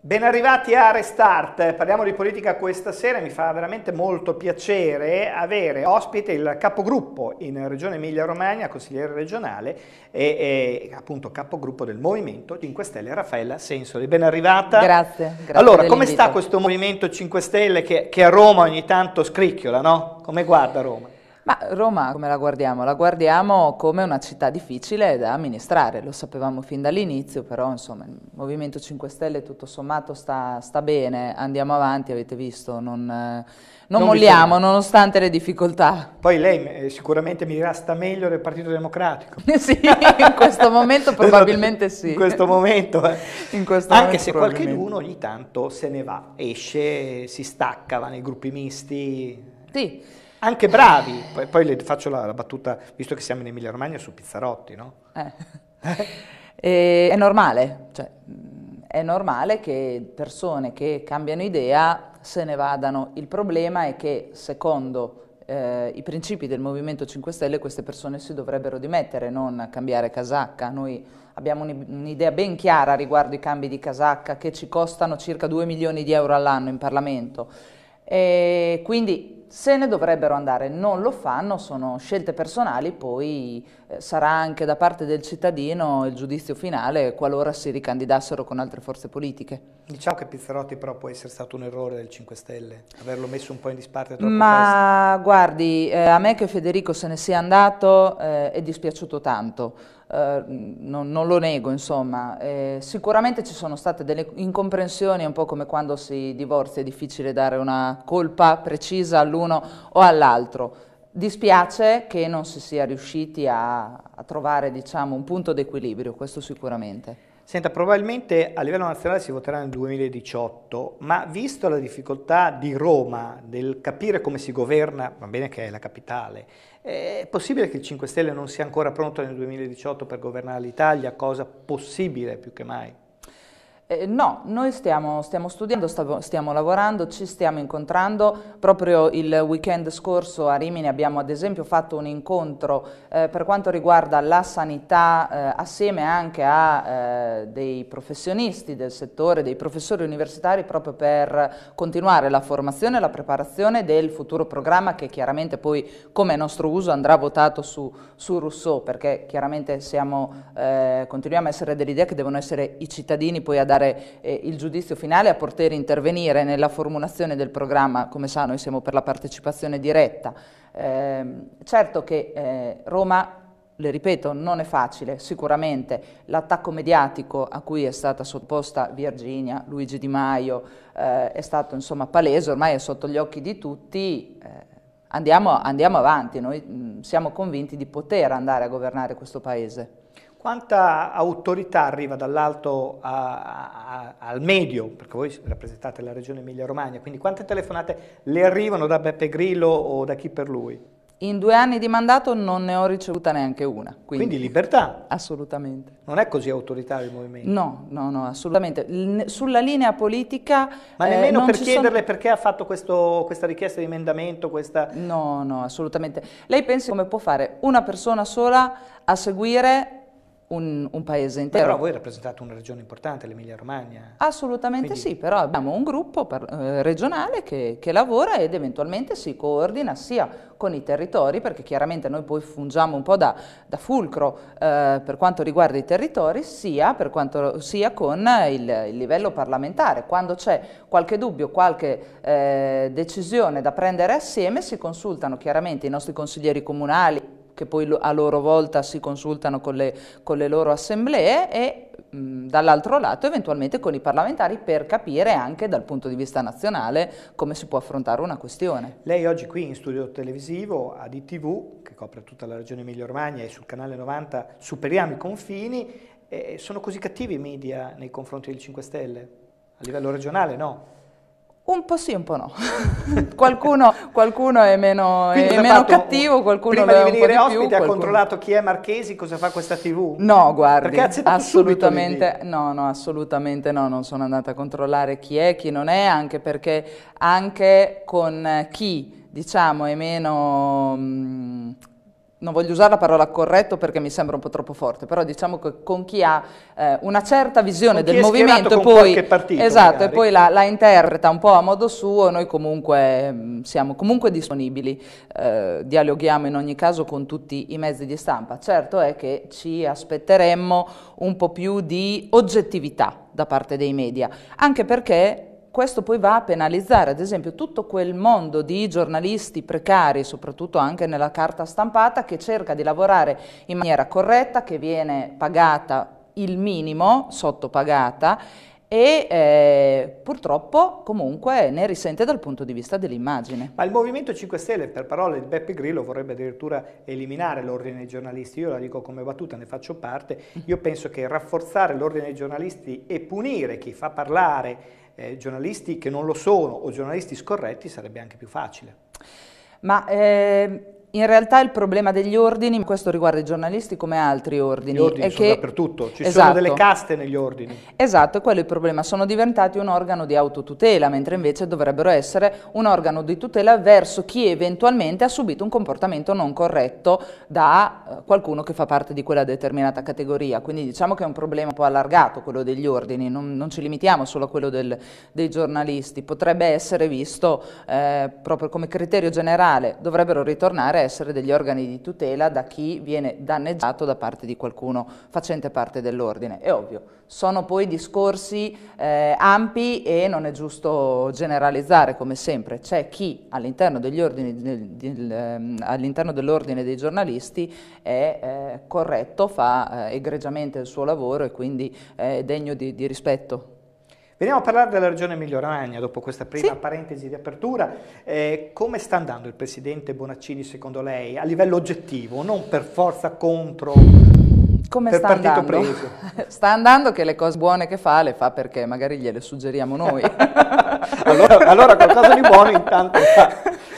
Ben arrivati a Restart, parliamo di politica questa sera, mi fa veramente molto piacere avere ospite il capogruppo in Regione Emilia-Romagna, consigliere regionale e, e, appunto capogruppo del Movimento 5 Stelle, Raffaella Sensori. Ben arrivata. Grazie. grazie allora, come sta questo Movimento 5 Stelle che, che a Roma ogni tanto scricchiola, no? Come guarda Roma? Ma Roma come la guardiamo? La guardiamo come una città difficile da amministrare, lo sapevamo fin dall'inizio, però insomma il Movimento 5 Stelle tutto sommato sta, sta bene, andiamo avanti, avete visto, non, eh, non, non molliamo nonostante le difficoltà. Poi lei eh, sicuramente mi dirà sta meglio del Partito Democratico. sì, in questo momento esatto, probabilmente sì. In questo momento. Eh. In questo Anche momento se qualcuno ogni tanto se ne va, esce, si stacca, va nei gruppi misti. Sì anche bravi, poi, poi le faccio la, la, battuta, visto che siamo in Emilia Romagna, su Pizzarotti, no? Eh. eh, è normale, cioè, mm, è normale che persone che cambiano idea se ne vadano. Il problema è che secondo eh, i principi del Movimento 5 Stelle queste persone si dovrebbero dimettere, non cambiare casacca. Noi abbiamo un'idea ben chiara riguardo i cambi di casacca che ci costano circa 2 milioni di euro all'anno in Parlamento. E quindi se ne dovrebbero andare, non lo fanno, sono scelte personali, poi eh, sarà anche da parte del cittadino il giudizio finale qualora si ricandidassero con altre forze politiche. Diciamo che Pizzarotti però può essere stato un errore del 5 Stelle, averlo messo un po' in disparte troppo Ma presto. guardi, eh, a me che Federico se ne sia andato eh, è dispiaciuto tanto. Eh, non, non, lo nego, insomma. Eh, sicuramente ci sono state delle incomprensioni, un po' come quando si divorzia, è difficile dare una colpa precisa all'uno o all'altro. Dispiace che non si sia riusciti a, a trovare diciamo, un punto d'equilibrio, questo sicuramente. Senta, probabilmente a livello nazionale si voterà nel 2018, ma visto la difficoltà di Roma del capire come si governa, va bene che è la capitale, eh, è possibile che il 5 Stelle non sia ancora pronto nel 2018 per governare l'Italia, cosa possibile più che mai? Eh, no, noi stiamo, stiamo studiando, stavo, stiamo lavorando, ci stiamo incontrando. Proprio il weekend scorso a Rimini abbiamo ad esempio fatto un incontro eh, per quanto riguarda la sanità eh, assieme anche a eh, dei professionisti del settore, dei professori universitari proprio per continuare la formazione e la preparazione del futuro programma che chiaramente poi come nostro uso andrà votato su, su Rousseau perché chiaramente siamo, eh, continuiamo a essere dell'idea che devono essere i cittadini poi a dare dare eh, il giudizio finale, a poter intervenire nella formulazione del programma, come sa noi siamo per la partecipazione diretta. Eh, certo che eh, Roma le ripeto, non è facile, sicuramente l'attacco mediatico a cui è stata sottoposta Virginia, Luigi Di Maio, eh, è stato insomma palese, ormai è sotto gli occhi di tutti, eh, andiamo, andiamo avanti, noi mh, mm, siamo convinti di poter andare a governare questo Paese. Quanta autorità arriva dall'alto al medio, perché voi rappresentate la regione Emilia-Romagna, quindi quante telefonate le arrivano da Beppe Grillo o da chi per lui? In due anni di mandato non ne ho ricevuta neanche una. Quindi, quindi libertà? Assolutamente. Non è così autoritario il movimento? No, no, no, assolutamente. Sulla linea politica... Ma eh, nemmeno eh, per chiederle sono... perché ha fatto questo, questa richiesta di emendamento, questa... No, no, assolutamente. Lei pensi come può fare una persona sola a seguire un, un, paese intero. Però voi rappresentate una regione importante, l'Emilia Romagna. Assolutamente Quindi... sì, però abbiamo un gruppo per, eh, regionale che, che, lavora ed eventualmente si coordina sia con i territori, perché chiaramente noi poi fungiamo un po' da, da fulcro eh, per quanto riguarda i territori, sia, quanto, sia con il, il, livello parlamentare. Quando c'è qualche dubbio, qualche eh, decisione da prendere assieme, si consultano chiaramente i nostri consiglieri comunali, che poi a loro volta si consultano con le, con le loro assemblee e mm, dall'altro lato eventualmente con i parlamentari per capire anche dal punto di vista nazionale come si può affrontare una questione. Lei oggi qui in studio televisivo a DTV, che copre tutta la regione Emilia-Romagna e sul canale 90 superiamo i confini, eh, sono così cattivi i media nei confronti del 5 Stelle? A livello regionale no? Un po' sì, un po' no. qualcuno, qualcuno, è meno, è meno cattivo, qualcuno prima lo è un po' di ospite, più. Qualcuno... ha controllato chi è Marchesi, cosa fa questa TV? No, guardi, assolutamente no, no, assolutamente no, non sono andata a controllare chi è, chi non è, anche perché anche con chi diciamo è meno mh, mm, non voglio usare la parola corretto perché mi sembra un po' troppo forte, però diciamo che con chi ha eh, una certa visione del movimento e poi, partito, esatto, e poi la, la, interpreta un po' a modo suo, noi comunque mm, siamo comunque disponibili, eh, dialoghiamo in ogni caso con tutti i mezzi di stampa. Certo è che ci aspetteremmo un po' più di oggettività da parte dei media, anche perché questo poi va a penalizzare ad esempio tutto quel mondo di giornalisti precari, soprattutto anche nella carta stampata, che cerca di lavorare in maniera corretta, che viene pagata il minimo, sottopagata, e eh, purtroppo comunque ne risente dal punto di vista dell'immagine. Ma il Movimento 5 Stelle, per parole di Beppe Grillo, vorrebbe addirittura eliminare l'ordine dei giornalisti. Io la dico come battuta, ne faccio parte. Io penso che rafforzare l'ordine dei giornalisti e punire chi fa parlare eh, giornalisti che non lo sono o giornalisti scorretti sarebbe anche più facile. Ma eh, in realtà il problema degli ordini, questo riguarda i giornalisti come altri ordini. Gli ordini è sono che... dappertutto, ci esatto. sono delle caste negli ordini. Esatto, quello è il problema, sono diventati un organo di autotutela, mentre invece dovrebbero essere un organo di tutela verso chi eventualmente ha subito un comportamento non corretto da eh, qualcuno che fa parte di quella determinata categoria. Quindi diciamo che è un problema un po' allargato quello degli ordini, non, non ci limitiamo solo a quello del, dei giornalisti, potrebbe essere visto eh, proprio come criterio generale, dovrebbero ritornare a essere degli organi di tutela da chi viene danneggiato da parte di qualcuno facente parte dell'ordine. È ovvio, sono poi discorsi eh, ampi e non è giusto generalizzare come sempre. C'è chi all'interno ehm, dell'ordine dell dei giornalisti è eh, corretto, fa eh, egregiamente il suo lavoro e quindi è degno di, di rispetto. Veniamo a parlare della regione Emilia-Romagna dopo questa prima sì. parentesi di apertura. Eh, come sta andando il presidente Bonaccini secondo lei a livello oggettivo, non per forza contro come sta andando? sta andando che le cose buone che fa le fa perché magari gliele suggeriamo noi. allora, allora, qualcosa di buono intanto fa.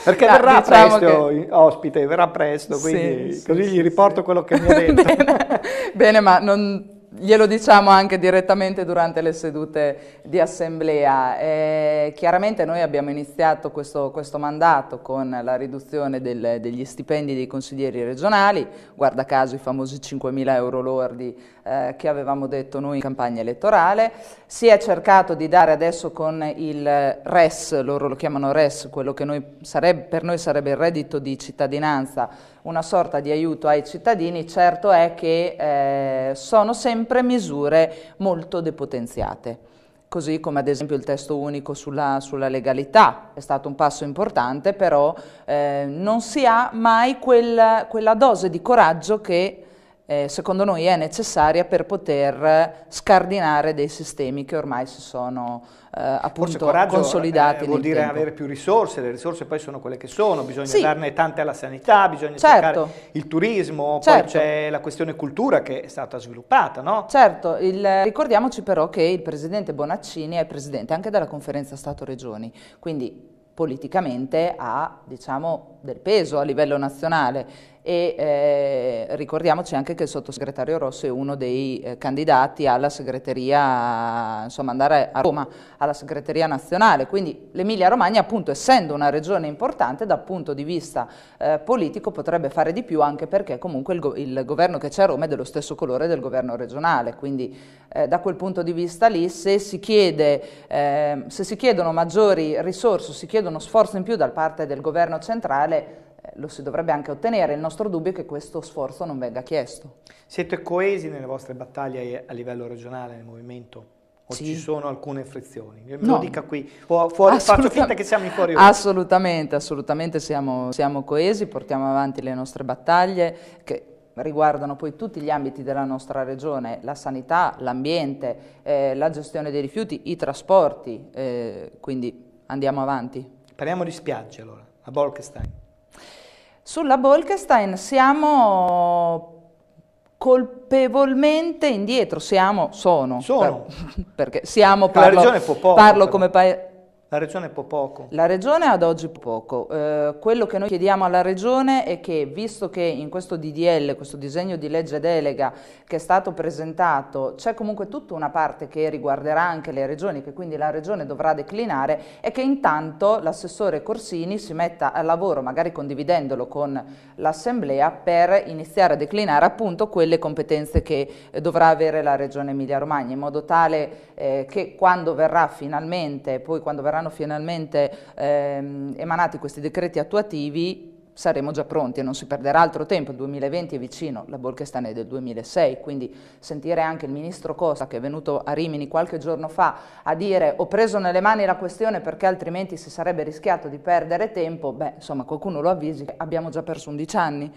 Perché no, verrà diciamo presto che... ospite, verrà presto, quindi sì, così sì, gli riporto quello che mi ha detto. bene, bene ma non glielo diciamo anche direttamente durante le sedute di assemblea. Eh, chiaramente noi abbiamo iniziato questo, questo mandato con la riduzione del, degli stipendi dei consiglieri regionali, guarda caso i famosi 5.000 euro lordi eh, che avevamo detto noi in campagna elettorale. Si è cercato di dare adesso con il RES, loro lo chiamano RES, quello che noi sarebbe, per noi sarebbe il reddito di cittadinanza, una sorta di aiuto ai cittadini, certo è che eh, sono sempre misure molto depotenziate così come ad esempio il testo unico sulla, sulla legalità, è stato un passo importante, però eh, non si ha mai quella, quella dose di coraggio che eh, secondo noi è necessaria per poter scardinare dei sistemi che ormai si sono eh, appunto Forse coraggio, consolidati. Eh, vuol dire tempo. avere più risorse, le risorse poi sono quelle che sono, bisogna sì. darne tante alla sanità, bisogna certo. il turismo, certo. poi c'è la questione cultura che è stata sviluppata. No? Certo, il, ricordiamoci però che il presidente Bonaccini è presidente anche della conferenza Stato-Regioni, quindi politicamente ha diciamo del peso a livello nazionale e eh, ricordiamoci anche che il sottosegretario Rosso è uno dei eh, candidati alla segreteria, insomma andare a Roma, alla segreteria nazionale, quindi l'Emilia Romagna appunto essendo una regione importante dal punto di vista eh, politico potrebbe fare di più anche perché comunque il, go il governo che c'è a Roma è dello stesso colore del governo regionale, quindi eh, da quel punto di vista lì se si, chiede, ehm, se si chiedono maggiori risorse, si chiedono sforzi in più da parte del governo centrale, generale eh, lo si dovrebbe anche ottenere. Il nostro dubbio è che questo sforzo non venga chiesto. Siete coesi nelle vostre battaglie a livello regionale nel movimento? O sì. ci sono alcune frizioni? Me no. lo dica qui, fuori, faccio finta che siamo in fuori onda. Assolutamente, assolutamente siamo, siamo coesi, portiamo avanti le nostre battaglie che riguardano poi tutti gli ambiti della nostra regione, la sanità, l'ambiente, eh, la gestione dei rifiuti, i trasporti, eh, quindi andiamo avanti. Parliamo di spiagge allora. Bolkestein. Sulla Bolkestein siamo colpevolmente indietro, siamo, sono, sono. Per, perché siamo, parlo, parlo come paese la Regione può poco? La Regione ad oggi può poco. Eh, quello che noi chiediamo alla Regione è che, visto che in questo DDL, questo disegno di legge delega che è stato presentato, c'è comunque tutta una parte che riguarderà anche le Regioni, che quindi la Regione dovrà declinare, è che intanto l'assessore Corsini si metta al lavoro, magari condividendolo con l'Assemblea, per iniziare a declinare appunto quelle competenze che eh, dovrà avere la Regione Emilia-Romagna, in modo tale eh, che quando verrà finalmente, poi quando verrà saranno finalmente ehm, emanati questi decreti attuativi saremo già pronti e non si perderà altro tempo, il 2020 è vicino, la Bolkestein è del 2006, quindi sentire anche il ministro Costa che è venuto a Rimini qualche giorno fa a dire ho preso nelle mani la questione perché altrimenti si sarebbe rischiato di perdere tempo, beh insomma qualcuno lo avvisi, abbiamo già perso 11 anni.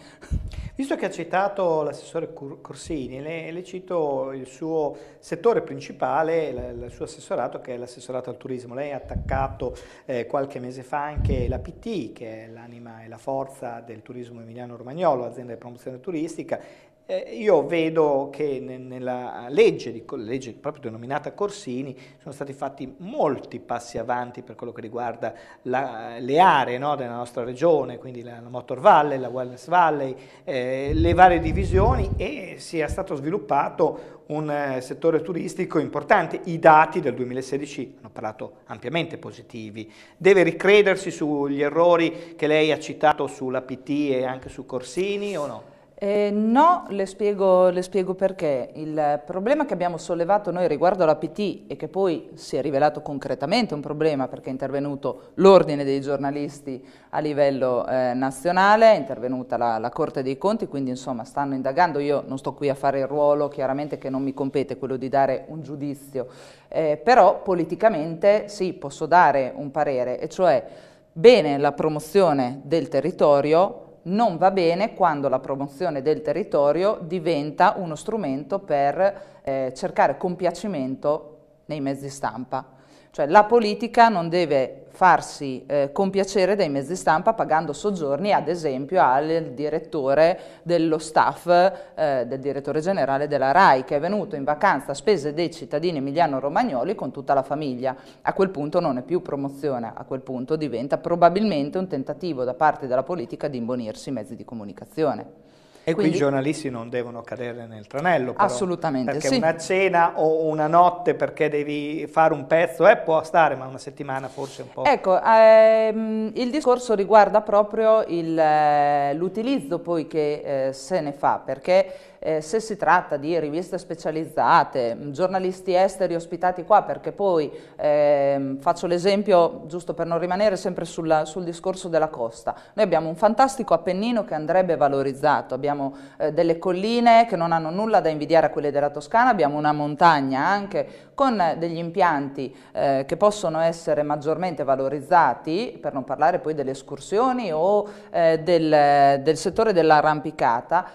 Visto che ha citato l'assessore Corsini, le, le, cito il suo settore principale, il suo assessorato che è l'assessorato al turismo, lei ha attaccato eh, qualche mese fa anche la PT che è l'anima e la forza forza del turismo emiliano-romagnolo, azienda di promozione turistica, eh, io vedo che ne, nella legge, di, legge proprio denominata Corsini sono stati fatti molti passi avanti per quello che riguarda la, le aree no, della nostra regione, quindi la, la Motor Valley, la Wellness Valley, eh, le varie divisioni e sia stato sviluppato un eh, settore turistico importante. I dati del 2016 hanno parlato ampiamente positivi. Deve ricredersi sugli errori che lei ha citato sulla PT e anche su Corsini o no? Eh, no, le spiego, le spiego, perché. Il problema che abbiamo sollevato noi riguardo l'APT e che poi si è rivelato concretamente un problema perché è intervenuto l'ordine dei giornalisti a livello eh, nazionale, è intervenuta la, la, Corte dei Conti, quindi insomma stanno indagando. Io non sto qui a fare il ruolo chiaramente che non mi compete, quello di dare un giudizio, eh, però politicamente sì, posso dare un parere, e cioè bene la promozione del territorio, non va bene quando la promozione del territorio diventa uno strumento per eh, cercare compiacimento nei mezzi stampa. Cioè la politica non deve farsi eh, compiacere dai mezzi stampa pagando soggiorni ad esempio al direttore dello staff, eh, del direttore generale della RAI che è venuto in vacanza a spese dei cittadini emiliano-romagnoli con tutta la famiglia. A quel punto non è più promozione, a quel punto diventa probabilmente un tentativo da parte della politica di imbonirsi i mezzi di comunicazione. E Quindi, qui i giornalisti non devono cadere nel tranello. Però, assolutamente. Perché sì. una cena o una notte perché devi fare un pezzo eh, può stare, ma una settimana forse un po'. Ecco, ehm, il discorso riguarda proprio eh, l'utilizzo poi che eh, se ne fa, perché eh, se si tratta di riviste specializzate, giornalisti esteri ospitati qua, perché poi eh, faccio l'esempio, giusto per non rimanere sempre sulla, sul discorso della costa, noi abbiamo un fantastico Appennino che andrebbe valorizzato, abbiamo eh, delle colline che non hanno nulla da invidiare a quelle della Toscana, abbiamo una montagna anche con degli impianti eh, che possono essere maggiormente valorizzati, per non parlare poi delle escursioni o eh, del, del settore dell'arrampicata,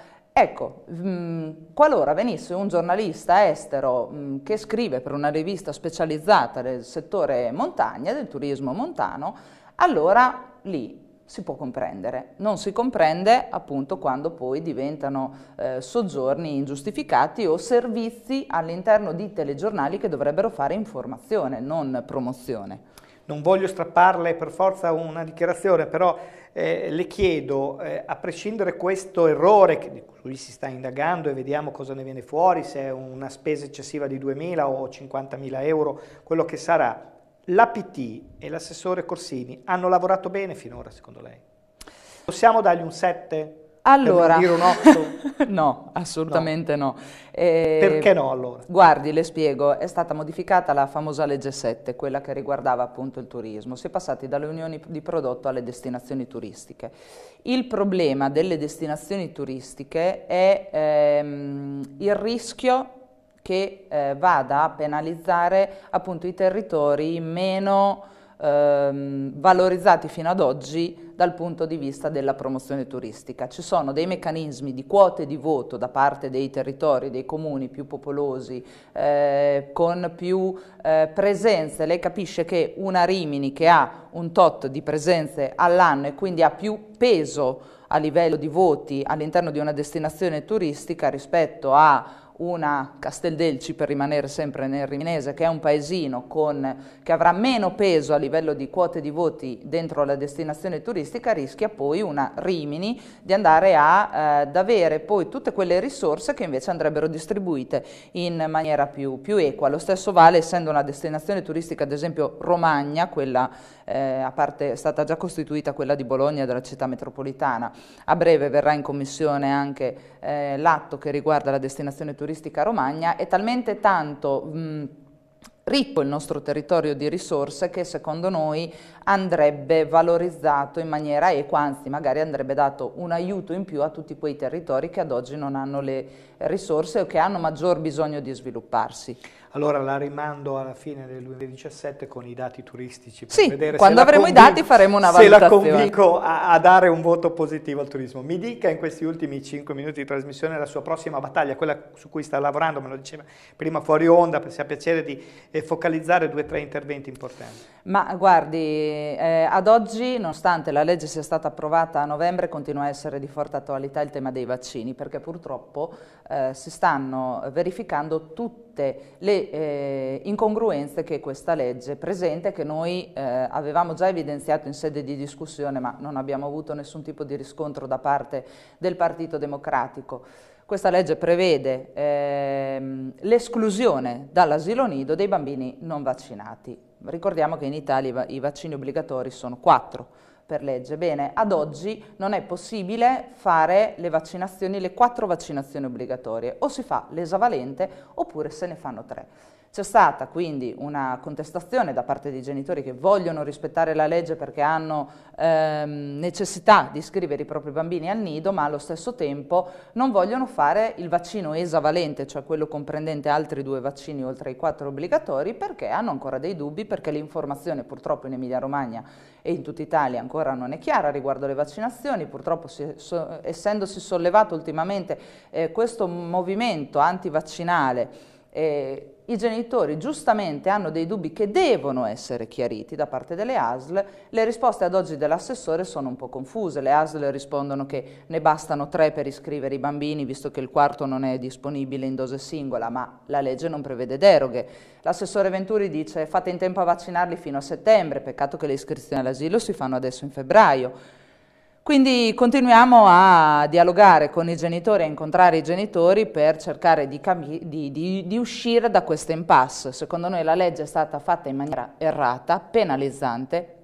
Ecco, mh, mm, qualora venisse un giornalista estero mh, mm, che scrive per una rivista specializzata del settore montagna, del turismo montano, allora lì si può comprendere. Non si comprende appunto quando poi diventano eh, soggiorni ingiustificati o servizi all'interno di telegiornali che dovrebbero fare informazione, non promozione non voglio strapparle per forza una dichiarazione, però eh, le chiedo, eh, a prescindere questo errore che, di cui si sta indagando e vediamo cosa ne viene fuori, se è una spesa eccessiva di 2.000 o 50.000 euro, quello che sarà, l'APT e l'assessore Corsini hanno lavorato bene finora secondo lei? Possiamo dargli un 7? Allora, per dire un otto? no, assolutamente no. no. Eh, Perché no allora? Guardi, le spiego, è stata modificata la famosa legge 7, quella che riguardava appunto il turismo. Si è passati dalle unioni di prodotto alle destinazioni turistiche. Il problema delle destinazioni turistiche è ehm, il rischio che eh, vada a penalizzare appunto i territori meno ehm, valorizzati fino ad oggi dal punto di vista della promozione turistica. Ci sono dei meccanismi di quote di voto da parte dei territori, dei comuni più popolosi, eh, con più eh, presenze. Lei capisce che una Rimini che ha un tot di presenze all'anno e quindi ha più peso a livello di voti all'interno di una destinazione turistica rispetto a una Casteldelci per rimanere sempre nel Riminese, che è un paesino con, che avrà meno peso a livello di quote di voti dentro la destinazione turistica, rischia poi una Rimini di andare a, eh, ad avere poi tutte quelle risorse che invece andrebbero distribuite in maniera più, più equa. Lo stesso vale essendo una destinazione turistica ad esempio Romagna, quella eh, a parte è stata già costituita quella di Bologna della città metropolitana. A breve verrà in commissione anche eh, l'atto che riguarda la destinazione turistica turistica Romagna è talmente tanto... Mh, ricco il nostro territorio di risorse che secondo noi andrebbe valorizzato in maniera equa, anzi magari andrebbe dato un aiuto in più a tutti quei territori che ad oggi non hanno le risorse o che hanno maggior bisogno di svilupparsi. Allora la rimando alla fine del 2017 con i dati turistici per sì, vedere quando avremo i dati faremo una valutazione. Se la convinco a, a, dare un voto positivo al turismo. Mi dica in questi ultimi 5 minuti di trasmissione la sua prossima battaglia, quella su cui sta lavorando, me lo diceva prima fuori onda, perché ha piacere di eh, focalizzare due o tre interventi importanti. Ma guardi, eh, ad oggi, nonostante la legge sia stata approvata a novembre, continua a essere di forte attualità il tema dei vaccini, perché purtroppo eh, si stanno verificando tutte le eh, incongruenze che questa legge presenta e che noi eh, avevamo già evidenziato in sede di discussione ma non abbiamo avuto nessun tipo di riscontro da parte del Partito Democratico. Questa legge prevede ehm, l'esclusione dall'asilo nido dei bambini non vaccinati. Ricordiamo che in Italia i vaccini obbligatori sono quattro per legge. Bene, ad oggi non è possibile fare le vaccinazioni, le quattro vaccinazioni obbligatorie, o si fa l'esavalente oppure se ne fanno tre. C'è stata quindi una contestazione da parte dei genitori che vogliono rispettare la legge perché hanno ehm, necessità di iscrivere i propri bambini al nido, ma allo stesso tempo non vogliono fare il vaccino esavalente, cioè quello comprendente altri due vaccini oltre ai quattro obbligatori, perché hanno ancora dei dubbi, perché l'informazione purtroppo in Emilia-Romagna e in tutta Italia ancora non è chiara riguardo alle vaccinazioni, purtroppo si, so, essendosi sollevato ultimamente eh, questo movimento antivaccinale eh, i genitori giustamente hanno dei dubbi che devono essere chiariti da parte delle ASL, le risposte ad oggi dell'assessore sono un po' confuse, le ASL rispondono che ne bastano tre per iscrivere i bambini visto che il quarto non è disponibile in dose singola, ma la legge non prevede deroghe. L'assessore Venturi dice fate in tempo a vaccinarli fino a settembre, peccato che le iscrizioni all'asilo si fanno adesso in febbraio. Quindi continuiamo a dialogare con i genitori, a incontrare i genitori per cercare di, di, di, di uscire da questo impasse. Secondo noi la legge è stata fatta in maniera errata, penalizzante,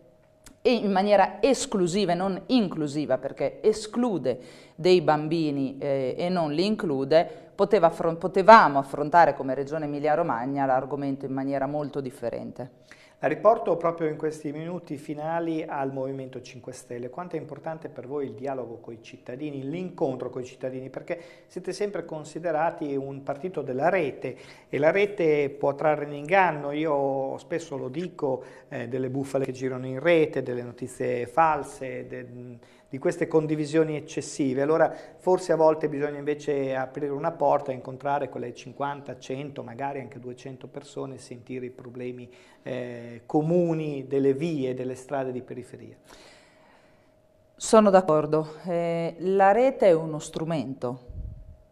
e in maniera esclusiva e non inclusiva, perché esclude dei bambini eh, e non li include, poteva, potevamo affrontare come Regione Emilia-Romagna l'argomento in maniera molto differente. La riporto proprio in questi minuti finali al Movimento 5 Stelle. Quanto è importante per voi il dialogo con i cittadini, l'incontro con i cittadini, perché siete sempre considerati un partito della rete e la rete può trarre in inganno, io spesso lo dico, eh, delle bufale che girano in rete, delle notizie false, de, di queste condivisioni eccessive. Allora forse a volte bisogna invece aprire una porta incontrare quelle 50, 100, magari anche 200 persone e sentire i problemi eh, comuni delle vie, delle strade di periferia. Sono d'accordo, eh, la rete è uno strumento,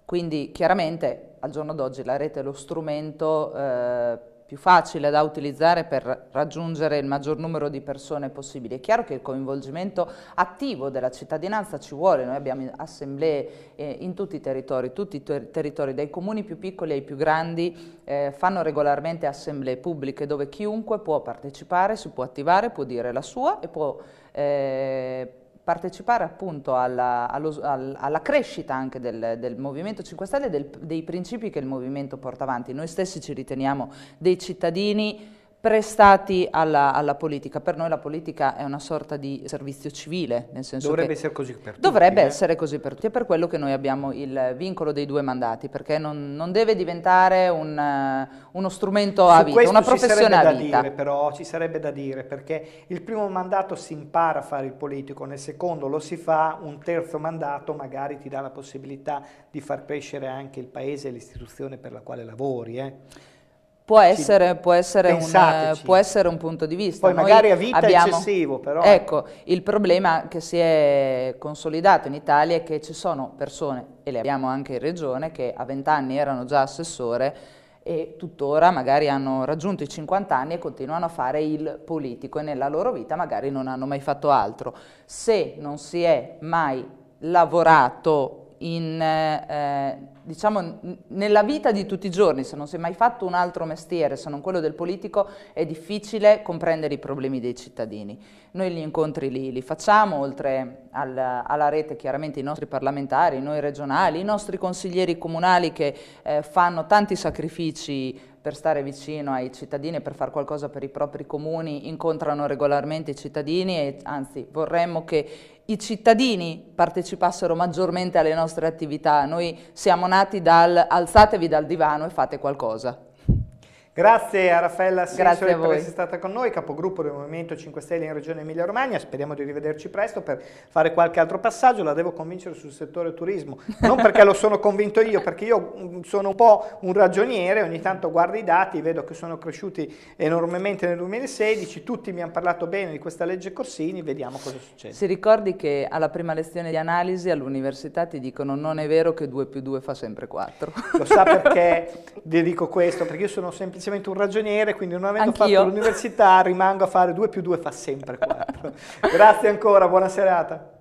quindi chiaramente al giorno d'oggi la rete è lo strumento eh, più facile da utilizzare per raggiungere il maggior numero di persone possibile. È chiaro che il coinvolgimento attivo della cittadinanza ci vuole, noi abbiamo assemblee eh, in tutti i territori, tutti i ter territori, dai comuni più piccoli ai più grandi, eh, fanno regolarmente assemblee pubbliche dove chiunque può partecipare, si può attivare, può dire la sua e può eh, partecipare appunto alla, allo, alla crescita anche del, del, Movimento 5 Stelle e dei principi che il Movimento porta avanti. Noi stessi ci riteniamo dei cittadini prestati alla, alla, politica. Per noi la politica è una sorta di servizio civile, nel senso dovrebbe essere così per tutti. Dovrebbe eh? essere così per tutti, è per quello che noi abbiamo il vincolo dei due mandati, perché non, non deve diventare un, eh, uno strumento a Su vita, una professione a vita. Dire, però ci sarebbe da dire, perché il primo mandato si impara a fare il politico, nel secondo lo si fa, un terzo mandato magari ti dà la possibilità di far crescere anche il paese e l'istituzione per la quale lavori. Eh? Può essere, può, essere un, può essere, un, punto di vista. Poi Noi magari a vita abbiamo, eccessivo, però. Eh. Ecco, il problema che si è consolidato in Italia è che ci sono persone, e le abbiamo anche in regione, che a 20 anni erano già assessore e tuttora magari hanno raggiunto i 50 anni e continuano a fare il politico e nella loro vita magari non hanno mai fatto altro. Se non si è mai lavorato in, eh, eh diciamo, nella vita di tutti i giorni, se non si è mai fatto un altro mestiere se non quello del politico, è difficile comprendere i problemi dei cittadini. Noi gli incontri li, li facciamo, oltre al, alla rete chiaramente i nostri parlamentari, noi regionali, i nostri consiglieri comunali che eh, fanno tanti sacrifici per stare vicino ai cittadini e per fare qualcosa per i propri comuni incontrano regolarmente i cittadini e anzi vorremmo che i cittadini partecipassero maggiormente alle nostre attività. Noi siamo nati dal alzatevi dal divano e fate qualcosa. Grazie a Raffaella Sensori per essere stata con noi, capogruppo del Movimento 5 Stelle in Regione Emilia Romagna, speriamo di rivederci presto per fare qualche altro passaggio, la devo convincere sul settore turismo, non perché lo sono convinto io, perché io mm, sono un po' un ragioniere, ogni tanto guardo i dati, vedo che sono cresciuti enormemente nel 2016, tutti mi hanno parlato bene di questa legge Corsini, vediamo cosa succede. Si ricordi che alla prima lezione di analisi all'università ti dicono non è vero che 2 più 2 fa sempre 4. Lo sa perché vi dico questo, perché io sono sempre semplicemente un ragioniere, quindi non avendo Anch'io. fatto l'università rimango a fare 2 più 2 fa sempre 4. Grazie ancora, buona serata.